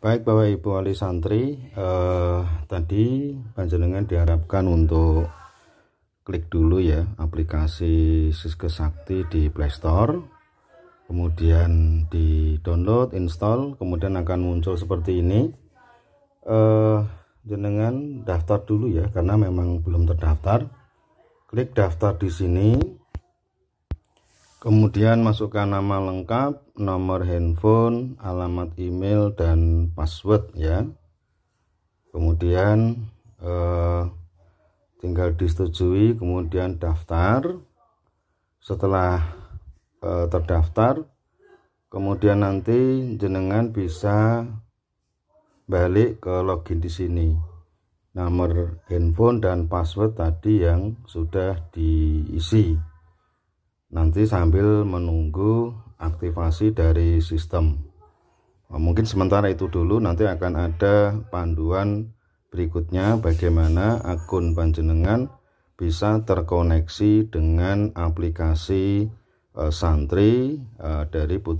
Baik Bapak Ibu wali Santri, eh, tadi panjenengan diharapkan untuk klik dulu ya aplikasi siskesakti Sakti di Play Store. Kemudian di download, install, kemudian akan muncul seperti ini. Eh, jenengan daftar dulu ya karena memang belum terdaftar. Klik daftar di sini. Kemudian masukkan nama lengkap, nomor handphone, alamat email, dan password ya. Kemudian eh, tinggal disetujui, kemudian daftar. Setelah eh, terdaftar, kemudian nanti jenengan bisa balik ke login di sini. Nomor handphone dan password tadi yang sudah diisi nanti sambil menunggu aktivasi dari sistem mungkin sementara itu dulu nanti akan ada panduan berikutnya bagaimana akun panjenengan bisa terkoneksi dengan aplikasi eh, santri eh, dari Putri